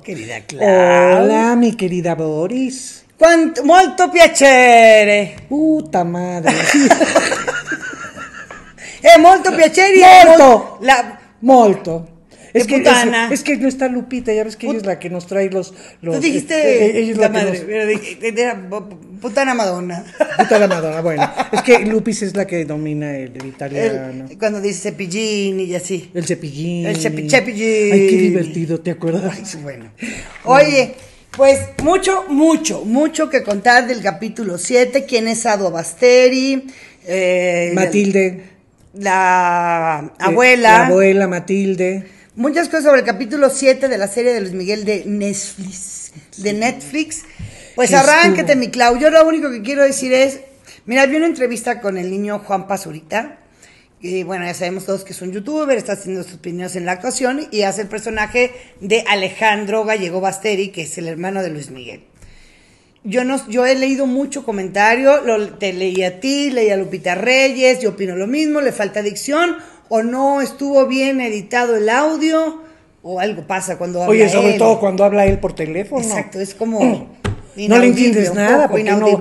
querida Claudia. Hola mi querida Boris. Quanto, molto piacere. Puta madre. è molto piacere. Molto. Molto. La... molto. es que, es, que no está Lupita, ya ves que ella es la que nos trae los. Tú dijiste este, eh, ella es la, madre, era, putana Madonna. Putana Madonna, bueno. es que Lupis es la que domina el, italiano. cuando dice cepillín y así. El cepillín. El cepillín. Ay, qué divertido, ¿te acuerdas? bueno. Oye. Pues mucho, mucho, mucho que contar del capítulo 7, quién es Ado Basteri, eh, Matilde, la, eh, abuela. la abuela Matilde muchas cosas sobre el capítulo 7 de la serie de Luis Miguel de Netflix. De Netflix. Pues arránquete, mi Clau. Yo lo único que quiero decir es, mira, vi una entrevista con el niño Juan Pazurita, y bueno, ya sabemos todos que es un youtuber, está haciendo sus opiniones en la actuación y hace el personaje de Alejandro Gallego Basteri, que es el hermano de Luis Miguel. Yo, no, yo he leído mucho comentario, lo, te leí a ti, leí a Lupita Reyes, yo opino lo mismo, le falta adicción o no estuvo bien editado el audio o algo pasa cuando habla Oye, sobre todo cuando habla él por teléfono. Exacto, es como no le entiendes nada, porque no,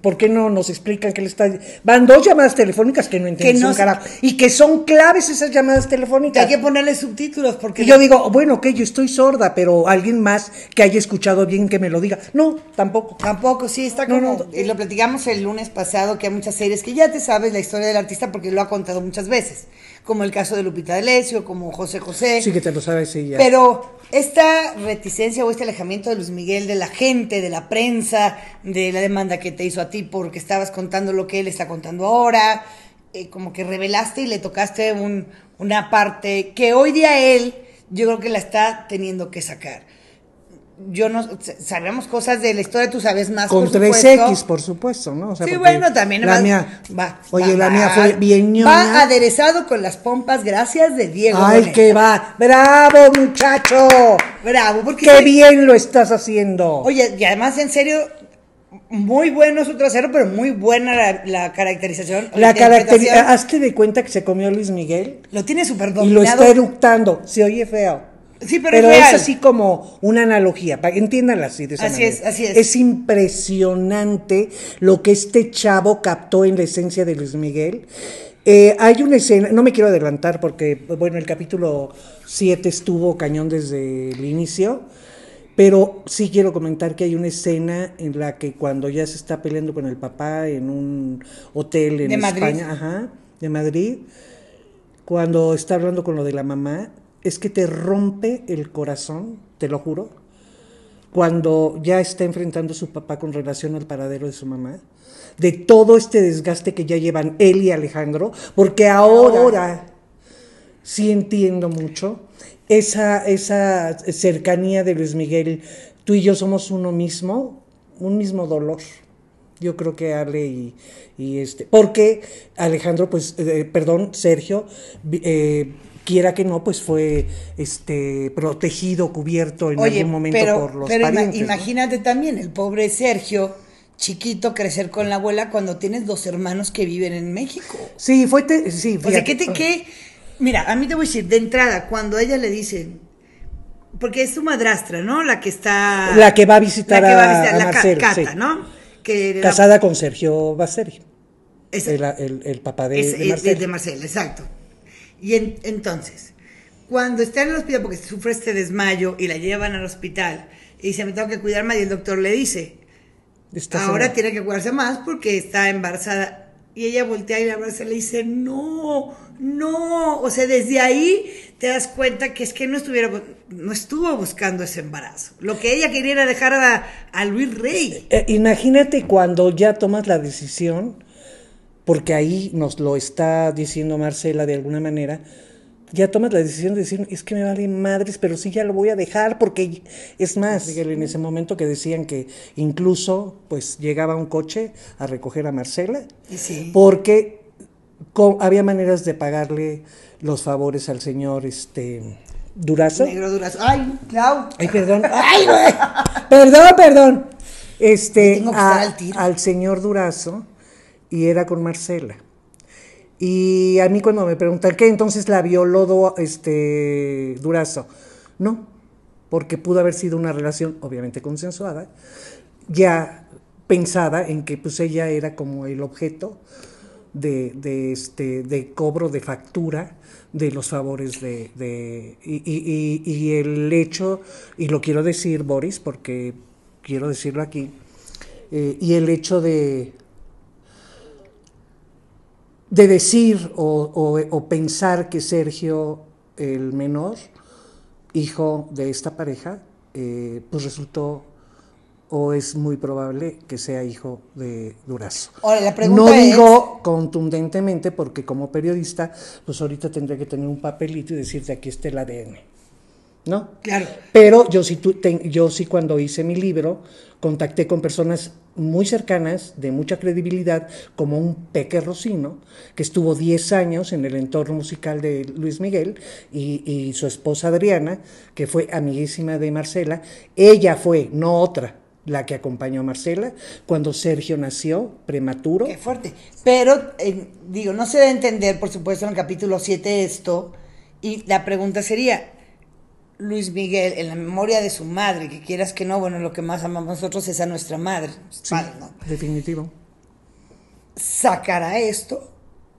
¿por qué no nos explican que le está van dos llamadas telefónicas que no entiendes carajo y que son claves esas llamadas telefónicas. Hay que ponerle subtítulos porque y yo digo, bueno, que yo estoy sorda, pero alguien más que haya escuchado bien que me lo diga. No, tampoco. Tampoco, sí, está como lo platicamos el lunes pasado que hay muchas series que ya te sabes la historia del artista porque lo ha contado muchas veces, como el caso de Lupita D'Alessio, como José José. Sí que te lo sabes sí, ya. Pero esta reticencia o este alejamiento de Luis Miguel de la gente, de la prensa, de la demanda que te hizo a ti porque estabas contando lo que él está contando ahora, eh, como que revelaste y le tocaste un, una parte que hoy día él yo creo que la está teniendo que sacar yo no sabemos cosas de la historia, tú sabes más. Con 3X, por supuesto, ¿no? sí, bueno, también la va, Oye, la mía fue bien ñoña. Va aderezado con las pompas, gracias de Diego. Ay, qué va. Bravo, muchacho. Bravo, porque qué bien lo estás haciendo. Oye, y además en serio muy bueno su trasero, pero muy buena la, caracterización. La, la caracterización. Hazte de cuenta que se comió Luis Miguel. Lo tiene súper dominado. Y lo está eructando. Se oye feo. Sí, pero, es, así como una analogía, para así de esa así es, así es. Es impresionante lo que este chavo captó en la esencia de Luis Miguel. Eh, hay una escena, no me quiero adelantar porque, bueno, el capítulo 7 estuvo cañón desde el inicio, pero sí quiero comentar que hay una escena en la que cuando ya se está peleando con el papá en un hotel en España, de Madrid, cuando está hablando con lo de la mamá, es que te rompe el corazón, te lo juro, cuando ya está enfrentando a su papá con relación al paradero de su mamá, de todo este desgaste que ya llevan él y Alejandro, porque ahora, sí entiendo mucho esa, esa cercanía de Luis Miguel, tú y yo somos uno mismo, un mismo dolor. Yo creo que Ale y, y este. Porque Alejandro, pues, eh, perdón, Sergio, eh, quiera que no, pues fue este protegido, cubierto en algún momento por los pero imagínate también, el pobre Sergio, chiquito, crecer con la abuela cuando tienes dos hermanos que viven en México. Sí, fue... O sea, ¿qué te... Mira, a mí te voy a decir, de entrada, cuando ella le dice, porque es su madrastra, ¿no? La que está... La que va a visitar, que a, la Marcelo, Cata, ¿no? Casada con Sergio Baseri. el, papá de, Marcelo. de exacto. Y entonces, cuando está en el hospital porque sufre este desmayo y la llevan al hospital y se me tengo que cuidar más y el doctor le dice, ahora tiene que cuidarse más porque está embarazada. Y ella voltea y la abraza y le dice, no, no. O sea, desde ahí te das cuenta que es que no estuviera, no estuvo buscando ese embarazo. Lo que ella quería era dejar a, Luis Rey. Eh, imagínate cuando ya tomas la decisión porque ahí nos lo está diciendo Marcela de alguna manera, ya tomas la decisión de decir, es que me vale madres, pero sí ya lo voy a dejar, porque es más, en ese momento que decían que incluso pues llegaba un coche a recoger a Marcela, sí. porque había maneras de pagarle los favores al señor este Durazo. Negro Durazo. Ay, Clau. Ay, perdón. Ay, güey. Perdón, perdón. Este, al señor Durazo y era con Marcela. Y a mí cuando me preguntan, ¿qué entonces la violó este, Durazo? No, porque pudo haber sido una relación obviamente consensuada, ya pensada en que pues ella era como el objeto de, este, de cobro de factura de los favores de... y, el hecho, y lo quiero decir Boris, porque quiero decirlo aquí, eh, y el hecho de de decir o, o, pensar que Sergio, el menor, hijo de esta pareja, eh, pues resultó o es muy probable que sea hijo de Durazo. Ahora, la pregunta no digo contundentemente porque como periodista, pues ahorita tendría que tener un papelito y decirte aquí está el ADN. ¿no? Claro. Pero yo sí, yo sí cuando hice mi libro, contacté con personas muy cercanas, de mucha credibilidad, como un Peque Rocino, que estuvo 10 años en el entorno musical de Luis Miguel, y, su esposa Adriana, que fue amiguísima de Marcela. Ella fue, no otra, la que acompañó a Marcela cuando Sergio nació prematuro. Qué fuerte. Pero, eh, digo, no se debe entender, por supuesto, en el capítulo 7 esto, y la pregunta sería, Luis Miguel en la memoria de su madre, que quieras que no, bueno, lo que más amamos nosotros es a nuestra madre. Sí, padre, Definitivo. ¿Sacará esto?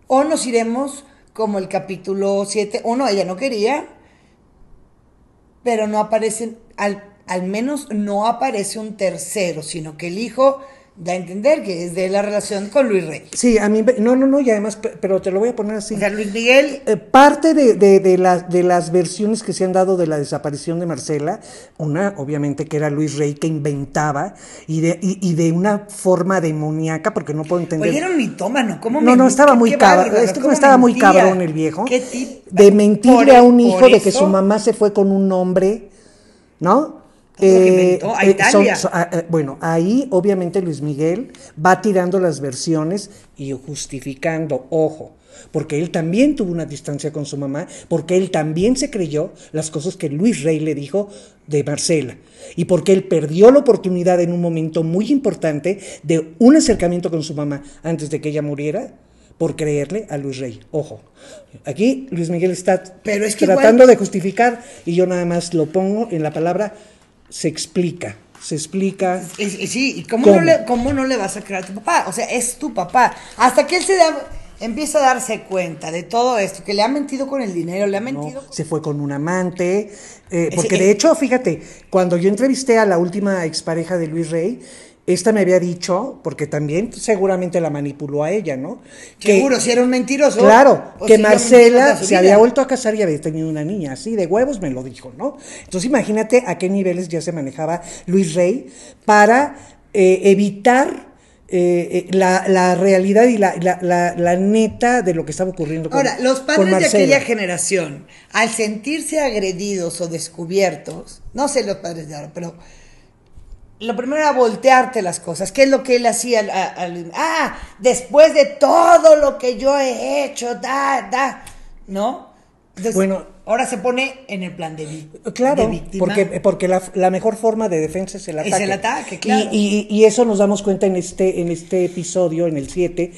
¿O nos iremos como el capítulo 7? Uno, ella no quería, pero no aparece, al, al menos no aparece un tercero, sino que el hijo da a entender que es de la relación con Luis Rey. Sí, a mí, no, no, no, y además, pero te lo voy a poner así. O Luis Miguel. Eh, parte de, de, de, de las versiones que se han dado de la desaparición de Marcela, una, obviamente, que era Luis Rey que inventaba y de, y, de una forma demoníaca, porque no puedo entender. Oye, era mitómano, ¿cómo No, no, estaba muy cabrón, estaba muy cabrón el viejo. ¿Qué tipo? De mentirle a e- un hijo de que su mamá se fue con un hombre, ¿no? Eh, eh, ah, eh, bueno, ahí obviamente Luis Miguel va tirando las versiones y justificando, ojo, porque él también tuvo una distancia con su mamá, porque él también se creyó las cosas que Luis Rey le dijo de Marcela, y porque él perdió la oportunidad en un momento muy importante de un acercamiento con su mamá antes de que ella muriera por creerle a Luis Rey. Ojo, aquí Luis Miguel está Pero tratando de justificar y yo nada más lo pongo en la palabra se explica. Se explica. Sí, ¿y cómo, No le, vas a creer a tu papá? O sea, es tu papá. Hasta que él se da empieza a darse cuenta de todo esto, que le ha mentido con el dinero, le ha mentido. se fue con un amante, eh, porque de eh hecho, fíjate, cuando yo entrevisté a la última expareja de Luis Rey, esta me había dicho, porque también seguramente la manipuló a ella, ¿no? Seguro, si era un mentiroso. Claro, que Marcela se había vuelto a casar y había tenido una niña, así de huevos me lo dijo, ¿no? Entonces imagínate a qué niveles ya se manejaba Luis Rey para eh, evitar eh, eh, la, realidad y la, neta de lo que estaba ocurriendo. Con, Ahora, los padres de aquella generación, al sentirse agredidos o descubiertos, no sé los padres de ahora, pero lo primero era voltearte las cosas. ¿Qué es lo que él hacía? al ah, después de todo lo que yo he hecho, da, da, ¿no? bueno, ahora se pone en el plan de, claro, víctima. Claro, porque, porque la, mejor forma de defensa es el ataque. el ataque, claro. Y, eso nos damos cuenta en este, en este episodio, en el 7,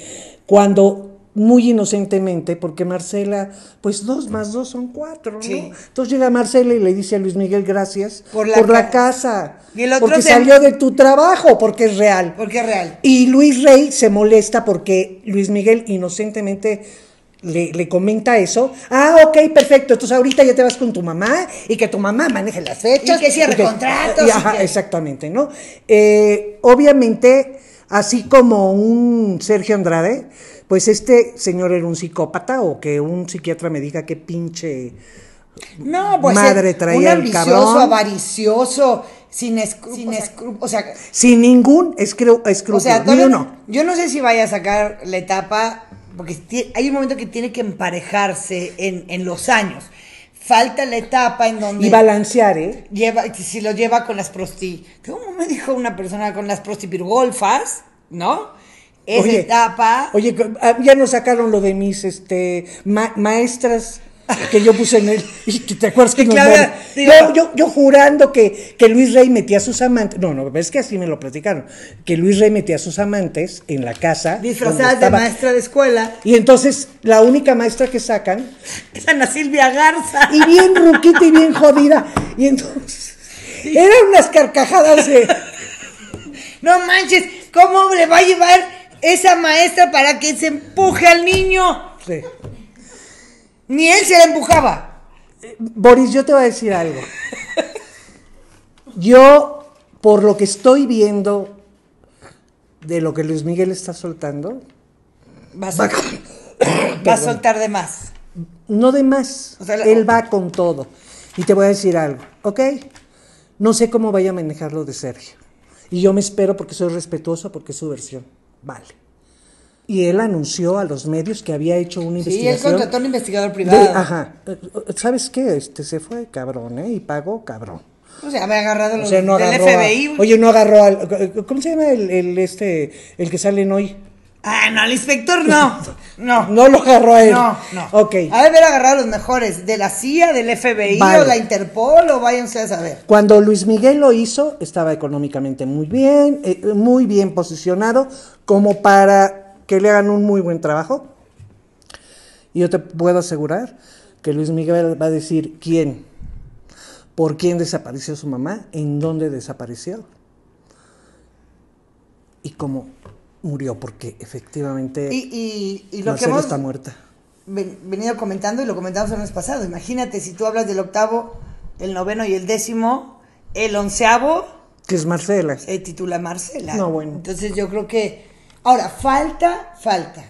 cuando muy inocentemente, porque Marcela, pues dos mm. más dos son cuatro, ¿no? Entonces llega Marcela y le dice a Luis Miguel, gracias por la, casa, y porque salió de tu trabajo, porque es real. Porque es real. Y Luis Rey se molesta porque Luis Miguel inocentemente le, comenta eso. Ah, ok, perfecto. Entonces ahorita ya te vas con tu mamá y que tu mamá maneje las fechas. Y que cierre contratos. exactamente, ¿no? Eh, obviamente Así como un Sergio Andrade, pues este señor era un psicópata o que un psiquiatra me diga qué pinche no, pues, madre eh, traía un el avaricioso, sin, sin o sea, sin ningún escrúpulo, o uno. Yo no sé si vaya a sacar la etapa porque hay un momento que tiene que emparejarse en, en los años falta la etapa en donde... Y balancear, ¿eh? Lleva, si lo lleva con las prosti... ¿Cómo me dijo una persona con las prostipirgolfas? ¿No? Esa etapa... Oye, ah, ya nos sacaron lo de mis este, maestras que yo puse en él. te acuerdas que, ah. yo, jurando que, que Luis Rey metía a sus amantes. No, no, es que así me lo platicaron. Que Luis Rey metía a sus amantes en la casa. Disfrazadas de maestra de escuela. Y entonces la única maestra que sacan. Es Ana Silvia Garza. Y bien ruquita y bien jodida. Y entonces. Eran unas carcajadas de. No manches, ¿cómo le va a llevar esa maestra para que se empuje al niño? Sí. Ni él se la empujaba. Boris, yo te voy a decir algo. Yo, por lo que estoy viendo de lo que Luis Miguel está soltando, va a, soltar, de más. No de más. Él va con todo. Y te voy a decir algo, ¿ok? No sé cómo vaya a manejar lo de Sergio. Y yo me espero porque soy respetuoso, porque es su versión. Vale y él anunció a los medios que había hecho una investigación. Sí, él contrató a un investigador privado. ajá. Eh, ¿Sabes qué? Este se fue cabrón, ¿eh? Y pagó cabrón. O sea, me agarrado los del FBI. oye, no agarró al. ¿Cómo se llama el, el, este, el que salen hoy? Ah, no, el inspector no. No. no lo agarró a él. No, no. Ok. A ver, haber agarrado a los mejores, de la CIA, del FBI o la Interpol, o váyanse a saber. Cuando Luis Miguel lo hizo, estaba económicamente muy bien, eh, muy bien posicionado, como para que le hagan un muy buen trabajo. Y yo te puedo asegurar que Luis Miguel va a decir quién, por quién desapareció su mamá, en dónde desapareció y cómo murió, porque efectivamente y, lo que está muerta. Venido comentando y lo comentamos el mes pasado. Imagínate si tú hablas del octavo, el noveno y el décimo, el onceavo. Que es Marcela. Eh, titula Marcela. Entonces yo creo que Ahora, falta, falta.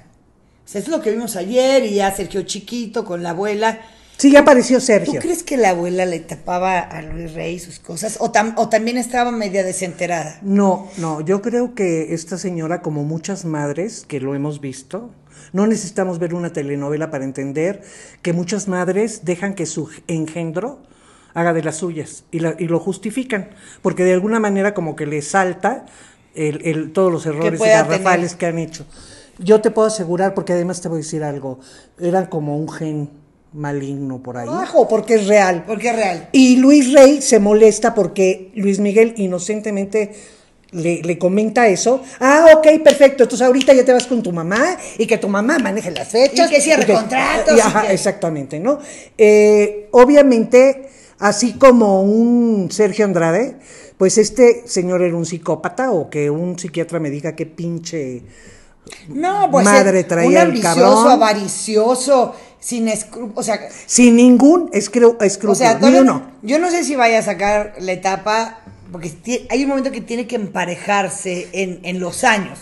O es lo que vimos ayer y ya Sergio Chiquito con la abuela. Sí, ya apareció Sergio. ¿Tú crees que la abuela le tapaba a Luis Rey sus cosas? ¿O, o también estaba media desenterada? No, no, yo creo que esta señora, como muchas madres que lo hemos visto, no necesitamos ver una telenovela para entender que muchas madres dejan que su engendro haga de las suyas y, y, lo justifican, porque de alguna manera como que le salta el, el, todos los errores y garrafales que han hecho. Yo te puedo asegurar, porque además te voy a decir algo, eran como un gen maligno por ahí. Bajo, porque es real. Porque es real. Y Luis Rey se molesta porque Luis Miguel inocentemente le, comenta eso. Ah, ok, perfecto. Entonces ahorita ya te vas con tu mamá y que tu mamá maneje las fechas. Y que cierre contratos. exactamente, ¿no? Eh, obviamente, así como un Sergio Andrade, pues este señor era un psicópata o que un psiquiatra me diga qué pinche pues, madre eh, traía el cabrón. avaricioso, sin escrúpulos, sea, sin ningún escrúpulo, o sea, ni uno. Yo no sé si vaya a sacar la etapa porque hay un momento que tiene que emparejarse en, los años.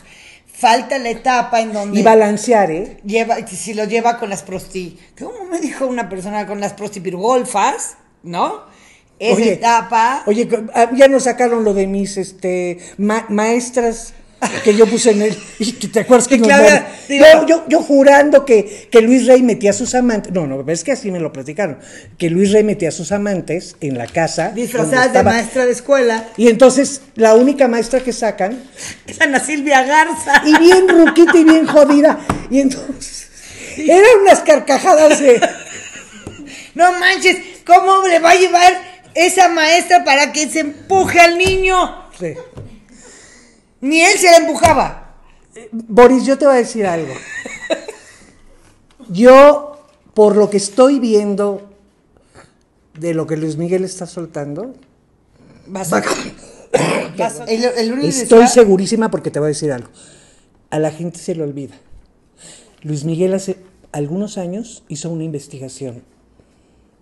Falta la etapa en donde... Y balancear, ¿eh? Lleva, si lo lleva con las prosti... ¿Cómo me dijo una persona con las prostipirgolfas? ¿No? esa etapa. Oye, ah, ya nos sacaron lo de mis este maestras que yo puse en el. ¿Te acuerdas que yo, yo, yo, jurando que, que, Luis Rey metía a sus amantes. No, no, es que así me lo platicaron. Que Luis Rey metía a sus amantes en la casa. Disfrazadas de maestra de escuela. Y entonces la única maestra que sacan. Es Ana Silvia Garza. Y bien ruquita y bien jodida. Y entonces. Eran unas carcajadas de. No manches, ¿cómo le va a llevar esa maestra para que se empuje al niño. Sí. Ni él se la empujaba. Eh, Boris, yo te voy a decir algo. Yo, por lo que estoy viendo de lo que Luis Miguel está soltando, a... estoy segurísima porque te voy a decir algo. A la gente se le olvida. Luis Miguel hace algunos años hizo una investigación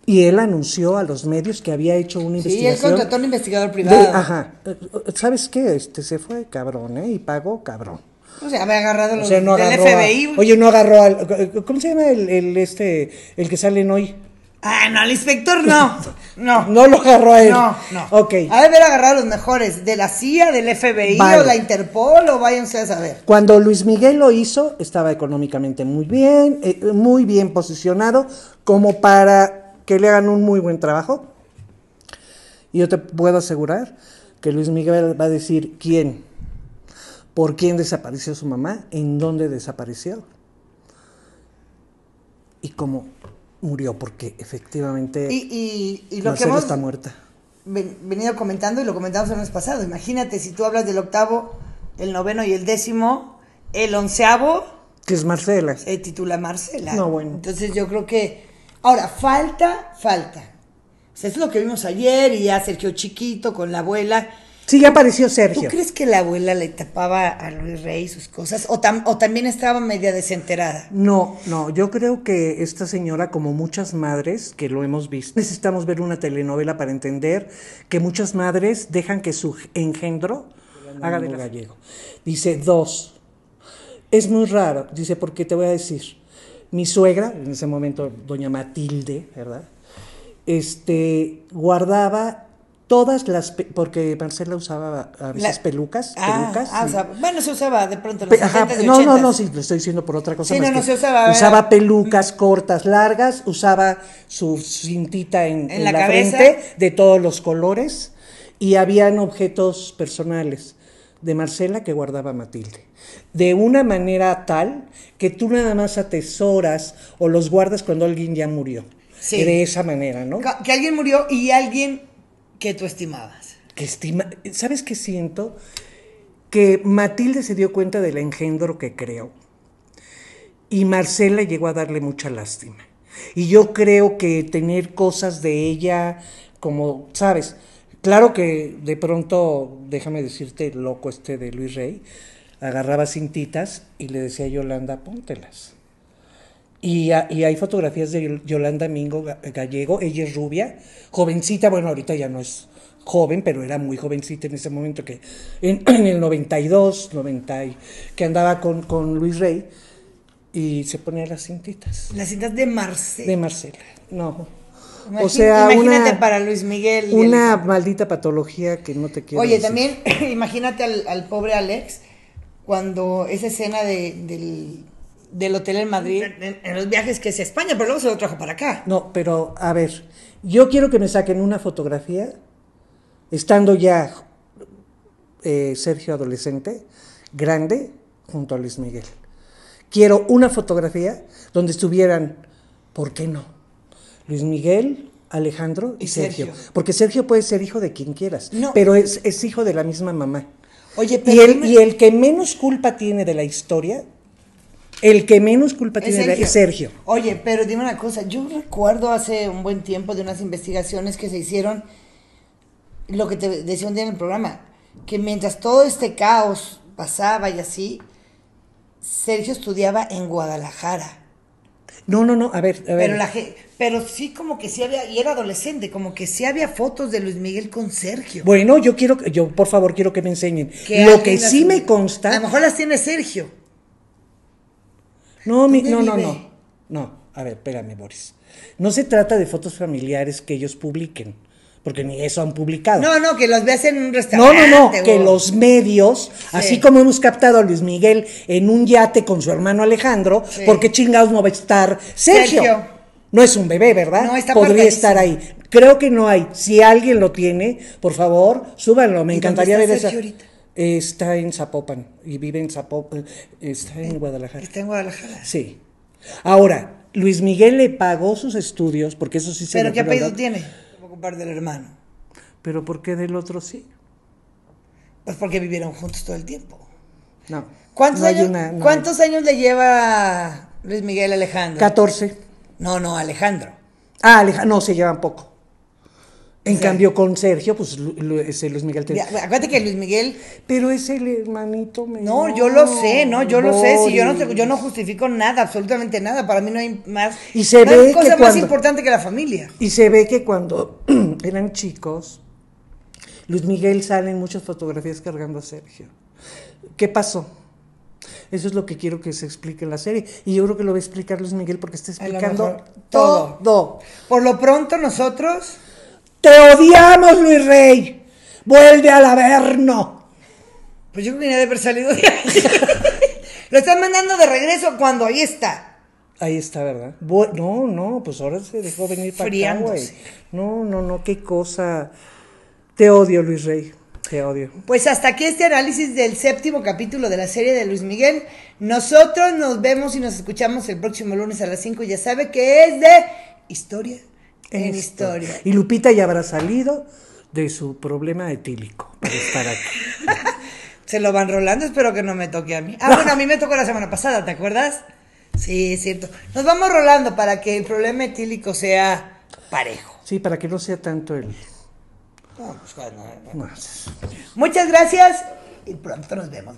y él anunció a los medios que había hecho una investigación. Sí, él contrató a un investigador privado. ajá. Eh, eh, ¿Sabes qué? Este se fue cabrón, ¿eh? Y pagó cabrón. O sea, había agarrado o los del FBI. oye, no agarró al. ¿Cómo se llama el, este, el que salen hoy? Ah, no, al inspector no. No. no lo agarró a él. No, no. Ok. Ha de haber agarrado a los mejores, de la CIA, del FBI o la Interpol, o váyanse a saber. Cuando Luis Miguel lo hizo, estaba económicamente muy bien, eh, muy bien posicionado, como para que le hagan un muy buen trabajo. Y yo te puedo asegurar que Luis Miguel va a decir quién, por quién desapareció su mamá, en dónde desapareció y cómo murió, porque efectivamente y, lo que está muerta. Venido comentando y lo comentamos el mes pasado. Imagínate si tú hablas del octavo, el noveno y el décimo, el onceavo. Que es Marcela. Eh, titula Marcela. bueno. Entonces yo creo que Ahora, falta, falta. O sea, es lo que vimos ayer y ya Sergio chiquito con la abuela. Sí, ya apareció Sergio. ¿Tú crees que la abuela le tapaba a Luis Rey sus cosas? ¿O, también estaba media desenterada? No, no, yo creo que esta señora, como muchas madres que lo hemos visto, necesitamos ver una telenovela para entender que muchas madres dejan que su engendro haga de gallego. Dice, dos, es muy raro, dice, porque te voy a decir, mi suegra, en ese momento doña Matilde, ¿verdad? Este, guardaba todas las porque Marcela usaba a veces pelucas, ah, pelucas ah, bueno se usaba de pronto los no no no sí le estoy diciendo por otra cosa sí, no, se usaba, usaba pelucas cortas largas usaba su cintita en, la, la frente de todos los colores y habían objetos personales de Marcela que guardaba Matilde. De una manera tal que tú nada más atesoras o los guardas cuando alguien ya murió. De esa manera, ¿no? Que alguien murió y alguien que tú estimabas. Que estima... ¿Sabes qué siento? Que Matilde se dio cuenta del engendro que creó. Y Marcela llegó a darle mucha lástima. Y yo creo que tener cosas de ella, como, ¿sabes? Claro que de pronto, déjame decirte, loco este de Luis Rey, agarraba cintitas y le decía a Yolanda, póntelas. Y, hay fotografías de Yolanda Mingo Gallego, ella es rubia, jovencita, bueno, ahorita ya no es joven, pero era muy jovencita en ese momento, que en, el 92, 90, que andaba con, con Luis Rey y se ponía las cintitas. Las cintas de Marcela. De Marcela, no. Imagínate, o sea, para Luis Miguel. Una maldita patología que no te quiero. Oye, también imagínate al, pobre Alex cuando esa escena del, hotel en Madrid. En, los viajes que es a España, pero luego se lo trajo para acá. No, pero a ver, yo quiero que me saquen una fotografía estando ya eh, Sergio adolescente, grande, junto a Luis Miguel. Quiero una fotografía donde estuvieran, ¿por qué no? Luis Miguel, Alejandro y, Sergio. Porque Sergio puede ser hijo de quien quieras, pero es, hijo de la misma mamá. Oye, pero y, el, que menos culpa tiene de la historia el que menos culpa tiene Sergio. es Sergio. Oye, pero dime una cosa, yo recuerdo hace un buen tiempo de unas investigaciones que se hicieron, lo que te decía un día en el programa, que mientras todo este caos pasaba y así, Sergio estudiaba en Guadalajara. No, no, no, a ver, a ver. Pero, la, pero sí como que sí había, y era adolescente, como que sí había fotos de Luis Miguel con Sergio. Bueno, yo quiero, yo por favor quiero que me enseñen. Lo que sí me consta... A lo mejor las tiene Sergio. No, no, no, no. No, a ver, espérame, Boris. No se trata de fotos familiares que ellos publiquen porque ni eso han publicado. No, no, que los veas en un restaurante. No, no, no, que los medios, así como hemos captado a Luis Miguel en un yate con su hermano Alejandro, porque chingados no va a estar Sergio. No es un bebé, ¿verdad? No, está Podría estar ahí. Creo que no hay. Si alguien lo tiene, por favor, súbanlo. Me encantaría ver esa. Está en Zapopan y vive en Zapopan. Eh, está en eh, Guadalajara. Está en Guadalajara. Sí. Ahora, Luis Miguel le pagó sus estudios, porque eso sí se ¿Pero qué apellido tiene? del hermano. ¿Pero por qué del otro sí? Pues porque vivieron juntos todo el tiempo. No. ¿Cuántos, años, ¿cuántos años le lleva Luis Miguel Alejandro? 14. No, no, Alejandro. Ah, Alejandro, no, se llevan poco. En cambio, con Sergio, pues Luis Miguel. Te... acuérdate que Luis Miguel. Pero es el hermanito menor. No, yo lo sé, ¿no? Yo lo sé. Si yo no, yo no justifico nada, absolutamente nada. Para mí no hay más. Y se ve hay cosa más importante que la familia. Y se ve que cuando eran chicos, Luis Miguel salen muchas fotografías cargando a Sergio. ¿Qué pasó? Eso es lo que quiero que se explique en la serie. Y yo creo que lo va a explicar Luis Miguel porque está explicando todo. todo. Por lo pronto, nosotros. Te odiamos, Luis Rey. Vuelve al Averno. Pues yo creo de haber salido de Lo están mandando de regreso cuando ahí está. Ahí está, ¿verdad? no, no, pues ahora se dejó venir para acá, güey. No, no, no, qué cosa. Te odio, Luis Rey. Te odio. Pues hasta aquí este análisis del séptimo capítulo de la serie de Luis Miguel. Nosotros nos vemos y nos escuchamos el próximo lunes a las 5. Ya sabe que es de historia en este, historia. Y Lupita ya habrá salido de su problema etílico para estar Se lo van rolando, espero que no me toque a mí. Ah, bueno, a mí me tocó la semana pasada, ¿te acuerdas? Sí, es cierto. Nos vamos rolando para que el problema etílico sea parejo. Sí, para que no sea tanto el... Pues, Muchas gracias y pronto nos vemos.